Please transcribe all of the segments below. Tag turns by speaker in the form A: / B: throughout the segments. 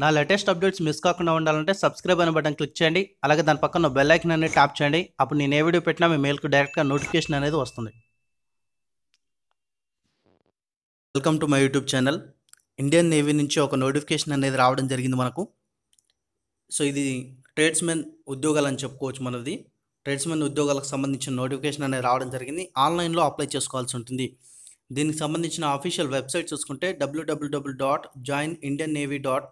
A: నా latest updates miss కాకుండా ఉండాలంటే సబ్స్క్రైబ్ అనే బటన్ క్లిక్ చేయండి అలాగే దాని పక్కన బెల్ ఐకన్ అనేది ట్యాప్ చేయండి అప్పుడు నేను ఏ వీడియో పెట్టినా మీ మెయిల్కి డైరెక్ట్గా నోటిఫికేషన్ అనేది వస్తుంది welcome to my YouTube channel Indian navy నుంచి ఒక నోటిఫికేషన్ అనేది రావడం జరిగింది మనకు సో ఇది ట్రేడ్స్మెన్ ఉద్యోగాలు అని చెప్పుకోవచ్చు మనది ట్రేడ్స్మెన్ ఉద్యోగాలకు సంబంధించిన నోటిఫికేషన్ అనేది రావడం జరిగింది ఆన్లైన్లో అప్లై చేసుకోవాల్సి ఉంటుంది దీనికి సంబంధించిన అఫీషియల్ వెబ్సైట్ చూసుకుంటే WWW dot join Indian navy dot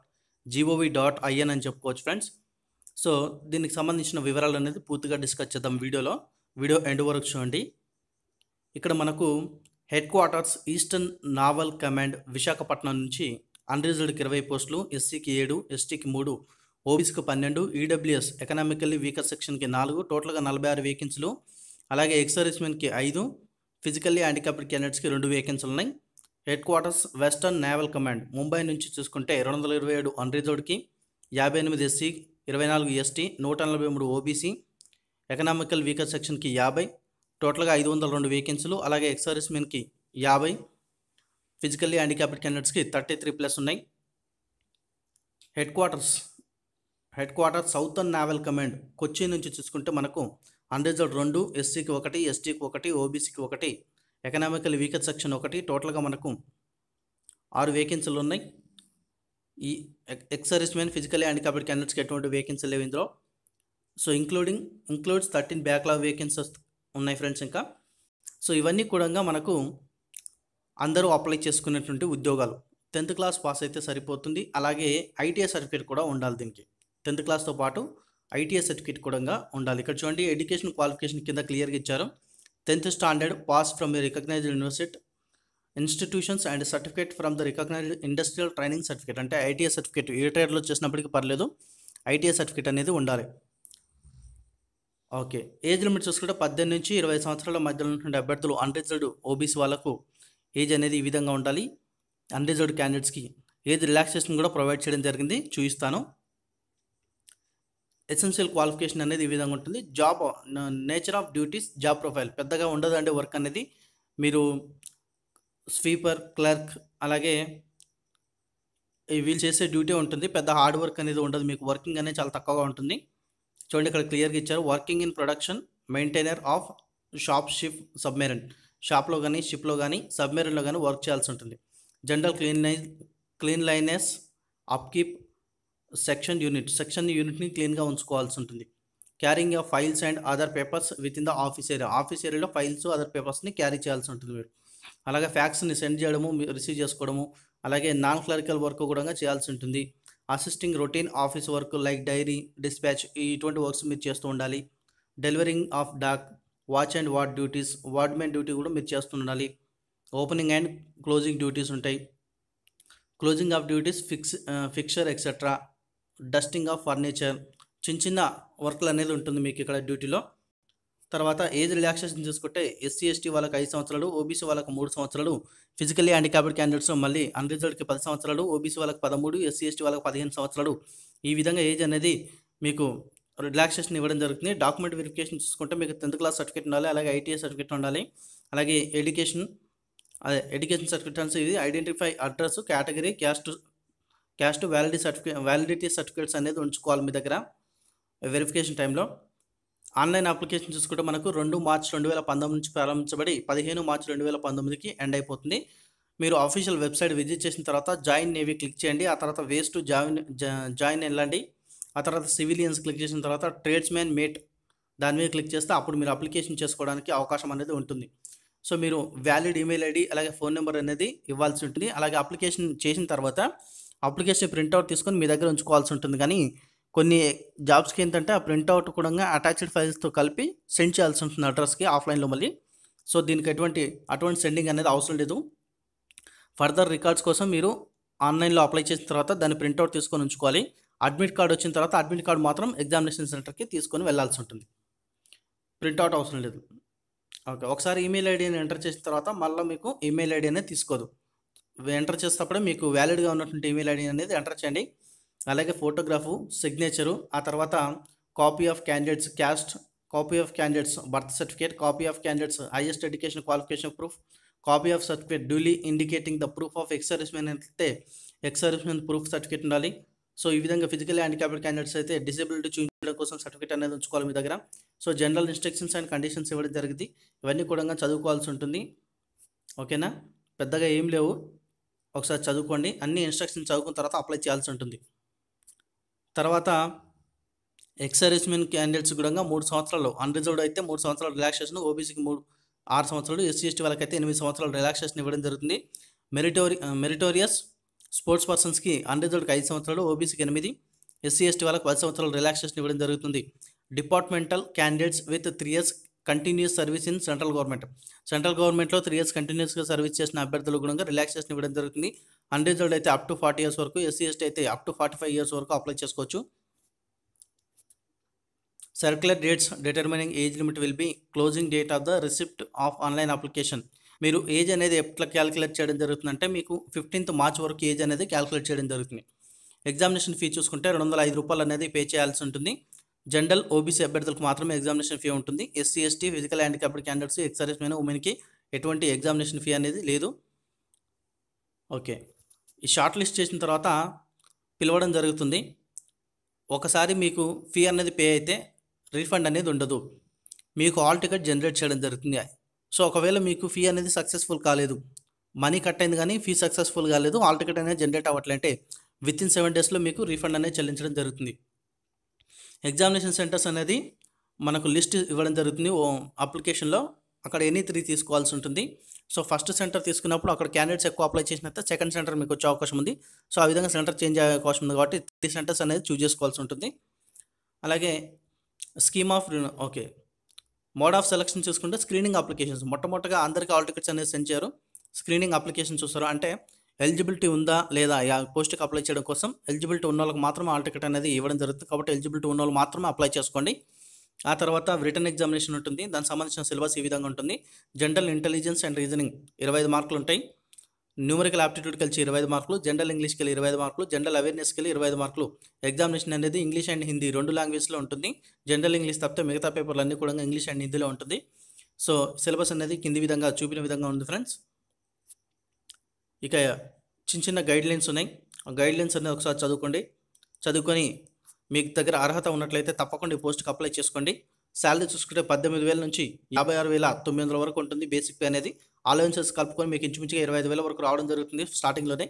A: GOV dot IN అని చెప్పుకోవచ్చు ఫ్రెండ్స్ సో దీనికి సంబంధించిన వివరాలు అనేది పూర్తిగా డిస్కస్ చేద్దాం వీడియోలో వీడియో ఎండ్ వరకు చూడండి ఇక్కడ మనకు headquarters eastern naval command Visakhapatnam నుంచి అన్రిజర్వ్డ్కి ఇరవై పోస్టులు ఎస్సీకి ఏడు ఎస్టీకి మూడు ఓబీసీకి పన్నెండు ఈడబ్ల్యూఎస్ ఎకనామికల్లీ వీకర్ సెక్షన్కి నాలుగు టోటల్గా నలభై ఆరు వేకెన్సీలు అలాగే ఎక్స్ ఐదు ఫిజికల్లీ హ్యాండికాప్డ్ క్యాండిడేట్స్కి రెండు వేకెన్సీలు ఉన్నాయి headquarters western naval command Mumbai నుంచి చూసుకుంటే రెండు వందల ఇరవై ఏడు అన్రిజర్వ్డ్కి యాభై ఎనిమిది ఎస్సీ ఇరవై నాలుగు ఎస్టీ నూట ఎనభై మూడు ఓబీసీ ఎకనామికల్ వీకర్ సెక్షన్కి యాభై టోటల్గా ఐదు వందల రెండు వేకెన్సీలు అలాగే ఎక్సర్వీస్ మెన్కి యాభై ఫిజికల్లీ హ్యాండిక్యాప్డ్ క్యాండిడేట్స్కి థర్టీ త్రీ ప్లస్ ఉన్నాయి headquarters headquarters southern naval command Kochi నుంచి చూసుకుంటే మనకు అన్రిజర్వ్డ్ రెండు ఎస్సీకి ఒకటి ఎస్టీకి ఒకటి ఓబీసీకి ఒకటి ఎకనామికల్ వీకర్ సెక్షన్ ఒకటి టోటల్గా మనకు ఆరు వేకెన్సీలు ఉన్నాయి ఈ ఎక్సర్విస్ మ్యాన్ ఫిజికల్ కాబట్టి క్యాండిడేట్స్కి ఎటువంటి వేకెన్సీ లేవు ఇందులో so including includes thirteen backlog vacancies ఉన్నాయి ఫ్రెండ్స్ ఇంకా సో ఇవన్నీ కూడా మనకు అందరూ అప్లై చేసుకునేటువంటి ఉద్యోగాలు టెన్త్ క్లాస్ పాస్ అయితే సరిపోతుంది అలాగే ఐటీఐ సర్టిఫికేట్ కూడా ఉండాలి దీనికి టెన్త్ క్లాస్తో పాటు ఐటీఐ సర్టిఫికేట్ కూడా ఉండాలి ఇక్కడ చూడండి ఎడ్యుకేషన్ క్వాలిఫికేషన్ కింద క్లియర్గా ఇచ్చారు tenth standard pass from recognized university institutions and certificate from the recognized industrial training certificate అంటే ఐటీఐ సర్టిఫికేట్ ఏ ట్రేడ్లో చేసినప్పటికీ పర్లేదు ఐటీఐ సర్టిఫికేట్ అనేది ఉండాలి ఓకే ఏజ్ లిమిట్ చూసుకుంటే పద్దెనిమిది నుంచి ఇరవై సంవత్సరాల మధ్యలో ఉంటుండే అభ్యర్థులు అన్రిజర్వ్డ్ ఓబీసీ వాళ్ళకు ఏజ్ అనేది ఈ విధంగా ఉండాలి అన్రిజర్వ్డ్ క్యాండిడేట్స్కి ఏజ్ రిలాక్సేషన్ కూడా ప్రొవైడ్ చేయడం జరిగింది చూపిస్తాను ఎసెన్షియల్ క్వాలిఫికేషన్ అనేది ఈ విధంగా ఉంటుంది job nature of duties job profile పెద్దగా ఉండదండి వర్క్ అనేది మీరు స్వీపర్ క్లర్క్ అలాగే వీళ్ళు చేసే డ్యూటీ ఉంటుంది పెద్ద హార్డ్ వర్క్ అనేది ఉండదు మీకు వర్కింగ్ అనేది చాలా తక్కువగా ఉంటుంది చూడండి ఇక్కడ క్లియర్గా ఇచ్చారు working in production maintainer of shop ship submarine షాప్లో కానీ షిప్లో కానీ సబ్మెరిన్లో కానీ వర్క్ చేయాల్సి ఉంటుంది general clean cleanliness upkeep section unit section యూనిట్ని క్లీన్గా ఉంచుకోవాల్సి ఉంటుంది carrying of files and other papers within the office area office ఏరియాలో ఫైల్స్ అదర్ పేపర్స్ని క్యారీ చేయాల్సి ఉంటుంది మీరు అలాగే ఫ్యాక్స్ని సెండ్ చేయడము రిసీవ్ చేసుకోవడము అలాగే నాన్ క్లరికల్ వర్క్ కూడా చేయాల్సి ఉంటుంది assisting routine office work like diary dispatch ఇటువంటి వర్క్స్ మీరు చేస్తూ ఉండాలి delivering of dak watch and ward duties wardmen duty కూడా మీరు చేస్తూ ఉండాలి ఓపెనింగ్ అండ్ క్లోజింగ్ డ్యూటీస్ ఉంటాయి closing of duties fix fixture etcetera dusting of furniture చిన్న చిన్న వర్క్లు అనేది ఉంటుంది మీకు ఇక్కడ డ్యూటీలో తర్వాత ఏజ్ రిలాక్సేషన్ చూసుకుంటే ఎస్సీ ఎస్టీ వాళ్ళకి ఐదు సంవత్సరాలు ఓబీసీ వాళ్ళకి మూడు సంవత్సరాలు ఫిజికల్లీ హ్యాండికాప్డ్ క్యాండిడేట్స్ మళ్ళీ అన్రిజర్వ్డ్కి పది సంవత్సరాలు ఓబీసీ వాళ్ళకి పదమూడు ఎస్సీ ఎస్టీ వాళ్ళకి పదిహేను సంవత్సరాలు ఈ విధంగా ఏజ్ అనేది మీకు రిలాక్సేషన్ ఇవ్వడం జరుగుతుంది డాక్యుమెంట్ వెరిఫికేషన్ చూసుకుంటే మీకు టెన్త్ క్లాస్ సర్టిఫికేట్ ఉండాలి అలాగే ఐటీఐ సర్టిఫికేట్ ఉండాలి అలాగే ఎడ్యుకేషన్ అదే ఎడ్యుకేషన్ సర్టిఫికేట్ ఇది identify address category caste caste validity certificate validity certificates అనేది ఉంచుకోవాలి మీ దగ్గర వెరిఫికేషన్ టైంలో ఆన్లైన్ అప్లికేషన్ చూసుకుంటే మనకు రెండు మార్చ్ రెండు వేల పంతొమ్మిది నుంచి ప్రారంభించబడి పదిహేను మార్చ్ రెండు వేల పంతొమ్మిదికి ఎండ్ అయిపోతుంది మీరు అఫీషియల్ వెబ్సైట్ విజిట్ చేసిన తర్వాత జాయిన్ నేవీ క్లిక్ చేయండి ఆ తర్వాత వేస్ట్ జాయిన్ జాయిన్ వెళ్ళండి ఆ తర్వాత సివిలియన్స్ క్లిక్ చేసిన తర్వాత ట్రేడ్స్ మ్యాన్ మేట్ దాని మీద క్లిక్ చేస్తే అప్పుడు మీరు అప్లికేషన్ చేసుకోవడానికి అవకాశం అనేది ఉంటుంది సో మీరు వ్యాలిడ్ ఈమెయిల్ ఐడి అలాగే ఫోన్ నెంబర్ అనేది ఇవ్వాల్సి ఉంటుంది అలాగే అప్లికేషన్ చేసిన తర్వాత అప్లికేషన్ ప్రింట్అవుట్ తీసుకొని మీ దగ్గర ఉంచుకోవాల్సి ఉంటుంది కానీ కొన్ని జాబ్స్కి ఏంటంటే ఆ ప్రింట్అవుట్ కూడా అటాచ్డ్ ఫైల్స్తో కలిపి సెండ్ చేయాల్సి ఉంటుంది అడ్రస్కి ఆఫ్లైన్లో మళ్ళీ సో దీనికి ఎటువంటి అటువంటి సెండింగ్ అనేది అవసరం లేదు ఫర్దర్ రికార్డ్స్ కోసం మీరు ఆన్లైన్లో అప్లై చేసిన తర్వాత దాన్ని ప్రింట్అవుట్ తీసుకొని ఉంచుకోవాలి అడ్మిట్ కార్డ్ వచ్చిన తర్వాత అడ్మిట్ కార్డు మాత్రం ఎగ్జామినేషన్ సెంటర్కి తీసుకొని వెళ్లాల్సి ఉంటుంది ప్రింట్అవుట్ అవసరం లేదు ఓకే ఒకసారి ఈమెయిల్ అని ఎంటర్ చేసిన తర్వాత మళ్ళీ మీకు ఈమెయిల్ ఐడి అనేది తీసుకోదు ఎంటర్ చేసినప్పుడే మీకు వ్యాలిడ్గా ఉన్నటువంటి ఈమెయిల్ ఐడి అనేది ఎంటర్ చేయండి అలాగే ఫోటోగ్రాఫు సిగ్నేచరు ఆ తర్వాత copy of candidates caste copy of candidates birth certificate copy of candidates highest education qualification proof copy of certificate duly indicating the proof of ex servicemen అయితే ex servicemen proof certificate ఉండాలి so ఈ విధంగా physical handicapped candidates అయితే disability చూపించడం కోసం certificate అనేది ఉంచుకోవాలి మీ దగ్గర so general instructions and conditions ఇవ్వడం జరిగింది ఇవన్నీ కూడా చదువుకోవాల్సి ఉంటుంది ఓకేనా పెద్దగా ఏం లేవు ఒకసారి చదువుకోండి అన్ని ఇన్స్ట్రక్షన్ చదువుకున్న తర్వాత అప్లై చేయాల్సి ఉంటుంది తర్వాత ఎక్సర్విస్మెన్ క్యాండిడేట్స్ కూడా మూడు సంవత్సరాలు అన్రిజర్వ్డ్ అయితే మూడు సంవత్సరాలు రిలాక్సేషన్ ఓబీసీకి మూడు ఆరు సంవత్సరాలు ఎస్సీ ఎస్టీ వాళ్ళకైతే ఎనిమిది సంవత్సరాలు రిలాక్సేషన్ ఇవ్వడం జరుగుతుంది మెరిటోరి మెరిటోరియస్ స్పోర్ట్స్ పర్సన్స్కి అన్రిజర్వ్డ్కి ఐదు సంవత్సరాలు ఓబీసీకి ఎనిమిది ఎస్సీ ఎస్టీ వాళ్ళకి పది సంవత్సరాలు రిలాక్సేషన్ ఇవ్వడం జరుగుతుంది departmental candidates with three years continuous service in central government central గవర్నమెంట్లో త్రీ ఇయర్స్ కంటిన్యూస్గా సర్వీస్ చేసిన అభ్యర్థులు కూడా రిలాక్సేషన్ ఇవ్వడం జరుగుతుంది అన్రిజర్వ్డ్ అయితే అప్ టు ఫార్టీ ఇయర్స్ వరకు ఎస్సీ ఎస్టీ అయితే up to forty five years వరకు అప్లై చేసుకోవచ్చు circular dates determining age limit will be closing date of the receipt of online application మీరు ఏజ్ అనేది ఎట్లా క్యాలిక్యులేట్ చేయడం జరుగుతుందంటే మీకు ఫిఫ్టీన్త్ మార్చ్ వరకు ఏజ్ అనేది క్యాలిక్యులేట్ చేయడం జరుగుతుంది ఎగ్జామినేషన్ ఫీ చూసుకుంటే రెండు వందల ఐదు రూపాయలు అనేది పే చేయాల్సి ఉంటుంది జనరల్ ఓబీసీ అభ్యర్థులకు మాత్రమే ఎగ్జామినేషన్ ఫీ ఉంటుంది SC ST physical handicapped candidates ex servicemen ఉమెన్కి ఎటువంటి ఎగ్జామినేషన్ ఫీ అనేది లేదు ఓకే ఈ షార్ట్ లిస్ట్ చేసిన తర్వాత పిలవడం జరుగుతుంది ఒకసారి మీకు ఫీ అనేది పే అయితే రీఫండ్ అనేది ఉండదు మీకు ఆల్ టికెట్ జనరేట్ చేయడం జరుగుతుంది సో ఒకవేళ మీకు ఫీ అనేది సక్సెస్ఫుల్ కాలేదు మనీ కట్ అయింది కానీ ఫీ సక్సెస్ఫుల్ కాలేదు ఆల్ టికెట్ అనేది జనరేట్ అవ్వట్లంటే విత్ ఇన్ సెవెన్ డేస్లో మీకు రీఫండ్ అనేది చెల్లించడం జరుగుతుంది ఎగ్జామినేషన్ సెంటర్స్ అనేది మనకు లిస్ట్ ఇవ్వడం జరుగుతుంది ఓ అప్లికేషన్లో అక్కడ ఎనీ త్రీ తీసుకోవాల్సి ఉంటుంది సో ఫస్ట్ సెంటర్ తీసుకున్నప్పుడు అక్కడ క్యాండిడేట్స్ ఎక్కువ అప్లై చేసినంత సెకండ్ సెంటర్ మీకు వచ్చే అవకాశం ఉంది సో ఆ విధంగా సెంటర్ చేంజ్ అయ్యే అవకాశం ఉంది కాబట్టి త్రీ సెంటర్స్ అనేది చూజ్ చేసుకోవాల్సి ఉంటుంది అలాగే scheme of okay mode of selection చూసుకుంటే స్క్రీనింగ్ అప్లికేషన్స్ మొట్టమొదటిగా అందరికీ ఆల్ టికెట్స్ అనేది సెండ్ చేయరు స్క్రీనింగ్ అప్లికేషన్ చూస్తారు అంటే ఎలిజిబిలిటీ ఉందా లేదా ఆ పోస్ట్కి అప్లై చేయడం కోసం ఎలిజిబిలిటీ ఉన్న వాళ్ళకి మాత్రమే ఆల్ టికెట్ అనేది ఇవ్వడం జరుగుతుంది కాబట్టి ఎలిజిబిలిటీ ఉన్న వాళ్ళు మాత్రమే అప్లై చేసుకోండి ఆ తర్వాత రిటర్న్ ఎగ్జామినేషన్ ఉంటుంది దానికి సంబంధించిన సిలబస్ ఈ విధంగా ఉంటుంది జనరల్ ఇంటెలిజెన్స్ అండ్ రీజనింగ్ ఇరవై ఐదు మార్కులు ఉంటాయి న్యూమరికల్ ఆప్టిట్యూడ్ కలిసి ఇరవై ఐదు మార్కులు జనరల్ ఇంగ్లీష్కి వెళ్ళి ఇరవై ఐదు మార్కులు జనరల్ అవేర్నెస్కి వెళ్ళి ఇరవై ఐదు మార్కులు ఎగ్జామినేషన్ అనేది ఇంగ్లీష్ అండ్ హిందీ రెండు లాంగ్వేజ్లో ఉంటుంది జనరల్ ఇంగ్లీష్ తప్పితే మిగతా పేపర్లు అన్నీ కూడా ఇంగ్లీష్ అండ్ హిందీలో ఉంటుంది సో సిలబస్ అనేది కింది విధంగా చూపిన విధంగా ఉంది ఫ్రెండ్స్ ఇక చిన్న చిన్న గైడ్ లైన్స్ ఉన్నాయి ఆ గైడ్ లైన్స్ అనేది ఒకసారి చదువుకోండి చదువుకొని మీకు దగ్గర అర్హత ఉన్నట్లయితే తప్పకుండా ఈ పోస్ట్కి అప్లై చేసుకోండి శాలరీ చూసుకుంటే పద్దెనిమిది వేల నుంచి యాభై ఆరు వేల తొమ్మిది వందల వరకు ఉంటుంది బేసిక్ పే అనేది అలవెన్సెస్ కలుపుకొని మీకు ఇంచుమించుగా ఇరవై ఐదు వేల వరకు రావడం జరుగుతుంది స్టార్టింగ్లోనే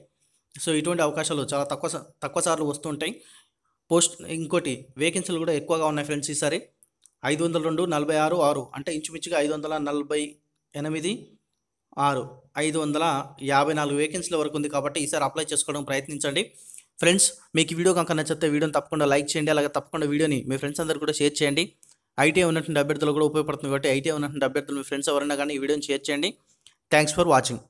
A: సో ఇటువంటి అవకాశాలు చాలా తక్కువ తక్కువ సార్లు వస్తుంటాయి పోస్ట్ ఇంకోటి వేకెన్సీలు కూడా ఎక్కువగా ఉన్నాయి ఫ్రెండ్స్ ఈసారి ఐదు వందల రెండు నలభై ఆరు ఆరు అంటే ఇంచుమించుగా ఐదు వందల నలభై ఎనిమిది ఆరు ఐదు వందల యాభై నాలుగు వేకెన్సీల వరకు ఉంది కాబట్టి ఈసారి అప్లై చేసుకోవడం ప్రయత్నించండి ఫ్రెండ్స్ మీకు వీడియో కనుక నచ్చితే వీడియోని తప్పకుండా లైక్ చేయండి అలాగే తప్పకుండా వీడియోని మీ ఫ్రెండ్స్ అందరు కూడా షేర్ చేయండి ఐటీఐ ఉన్నటువంటి అభ్యర్థులు కూడా ఉపయోగపడుతుంది కాబట్టి ఐటీఐ ఉన్నటువంటి అభ్యర్థులు మీ ఫ్రెండ్స్ ఎవరైనా కానీ ఈ వీడియోని షేర్ చేయండి థ్యాంక్స్ ఫర్ వాచింగ్